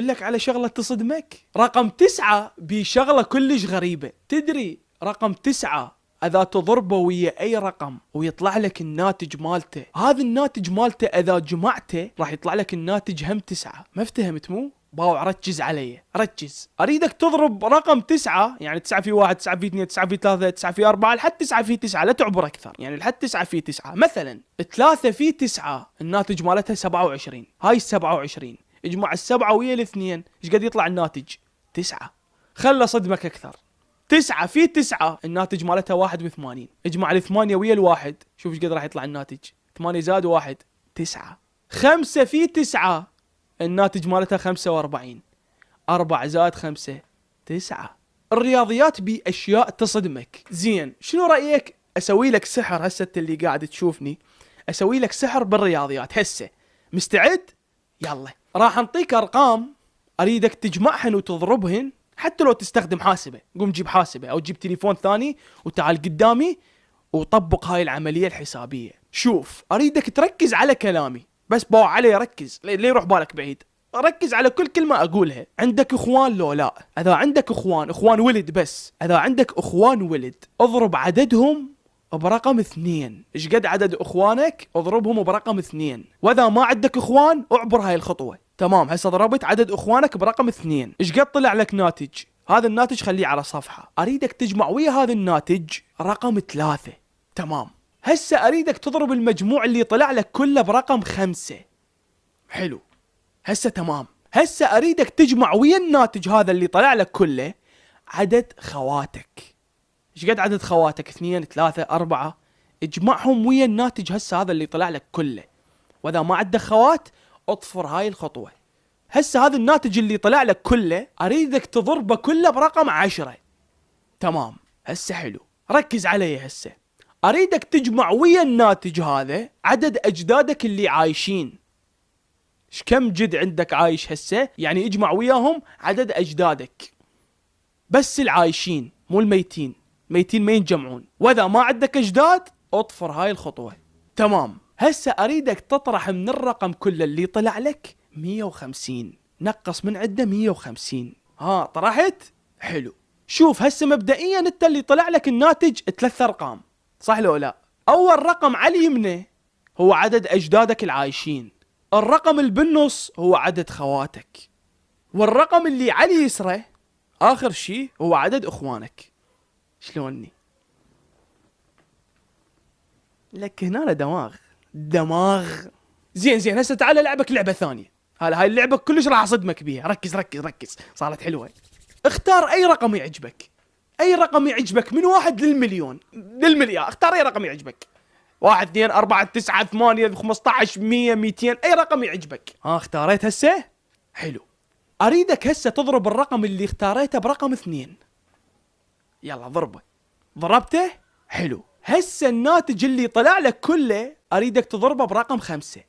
اقول لك على شغله تصدمك رقم تسعة بشغله كلش غريبه تدري رقم تسعة اذا تضربه ويا اي رقم ويطلع لك الناتج مالته هذا الناتج مالته اذا جمعته راح يطلع لك الناتج هم تسعة ما افتهمت مو باوع ركز علي ركز اريدك تضرب رقم تسعة يعني تسعة في واحد تسعة في اثنين تسعة في ثلاثة تسعة في اربعة لحد تسعة في تسعة لا تعبر اكثر يعني لحد تسعة في تسعة مثلا ثلاثة في تسعة الناتج مالتها سبعة وعشرين هاي السبعة وعشرين اجمع السبعه ويا الاثنين ايش قد يطلع الناتج؟ تسعه خلى صدمك اكثر تسعة في تسعة الناتج مالتها واحد وثمانين اجمع الثمانية ويا الواحد شوف ايش قد راح يطلع الناتج ثمانية زاد واحد تسعة خمسة في تسعة الناتج مالتها خمسة واربعين أربعة زاد خمسة تسعة الرياضيات بأشياء تصدمك زين شنو رأيك أسوي لك سحر هسه اللي قاعد تشوفني أسوي لك سحر بالرياضيات هسه مستعد؟ يلا راح انطيك ارقام اريدك تجمعهن وتضربهن حتى لو تستخدم حاسبه قوم جيب حاسبه او جيب تليفون ثاني وتعال قدامي وطبق هاي العمليه الحسابيه شوف اريدك تركز على كلامي بس باو علي ركز ليه يروح بالك بعيد ركز على كل كلمة أقولها عندك إخوان لو لا إذا عندك إخوان إخوان ولد بس إذا عندك إخوان ولد اضرب عددهم برقم اثنين ايش قد عدد اخوانك اضربهم برقم اثنين واذا ما عندك اخوان اعبر هاي الخطوه تمام هسه ضربت عدد اخوانك برقم اثنين ايش قد طلع لك ناتج هذا الناتج خليه على صفحه اريدك تجمع ويا هذا الناتج رقم ثلاثة تمام هسه اريدك تضرب المجموع اللي طلع لك كله برقم خمسة حلو هسه تمام هسه اريدك تجمع ويا الناتج هذا اللي طلع لك كله عدد خواتك ايش قد عدد خواتك اثنين ثلاثة أربعة اجمعهم ويا الناتج هسه هذا اللي طلع لك كله وإذا ما عندك خوات اطفر هاي الخطوة هسه هذا الناتج اللي طلع لك كله أريدك تضربه كله برقم عشرة تمام هسه حلو ركز علي هسه أريدك تجمع ويا الناتج هذا عدد أجدادك اللي عايشين ايش كم جد عندك عايش هسه يعني اجمع وياهم عدد اجدادك بس العايشين مو الميتين ميتين ما ينجمعون واذا ما عندك اجداد اطفر هاي الخطوه تمام هسه اريدك تطرح من الرقم كل اللي طلع لك 150 نقص من عده 150 ها طرحت حلو شوف هسه مبدئيا انت اللي طلع لك الناتج ثلاث ارقام صح لو لا اول رقم على اليمنى هو عدد اجدادك العايشين الرقم اللي بالنص هو عدد خواتك والرقم اللي على اليسرى اخر شيء هو عدد اخوانك شلوني لك هنا دماغ دماغ زين زين هسه تعال العبك لعبه ثانيه هلا هاي اللعبه كلش راح اصدمك بيها ركز ركز ركز صارت حلوه اختار اي رقم يعجبك اي رقم يعجبك من واحد للمليون للمليار اختار اي رقم يعجبك واحد اثنين أربعة تسعة ثمانية خمسة عشر مية ميتين أي رقم يعجبك ها اختاريت هسه حلو أريدك هسه تضرب الرقم اللي اختاريته برقم اثنين يلا ضربه ضربته حلو هسه الناتج اللي طلع لك كله اريدك تضربه برقم خمسة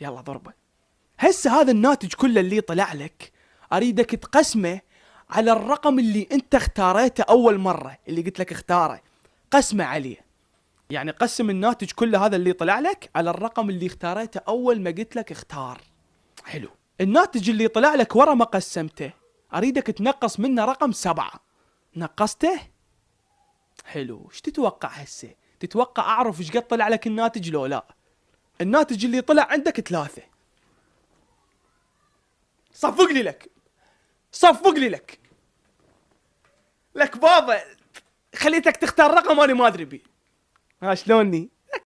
يلا ضربه هسه هذا الناتج كله اللي طلع لك اريدك تقسمه على الرقم اللي انت اختاريته اول مرة اللي قلت لك اختاره قسمه عليه يعني قسم الناتج كله هذا اللي طلع لك على الرقم اللي اختاريته اول ما قلت لك اختار حلو الناتج اللي طلع لك ورا ما قسمته اريدك تنقص منه رقم سبعة نقصته حلو ايش تتوقع هسه تتوقع اعرف ايش قد طلع لك الناتج لو لا الناتج اللي طلع عندك ثلاثة صفق لي لك صفق لي لك لك بابا خليتك تختار رقم انا ما ادري بيه ها شلوني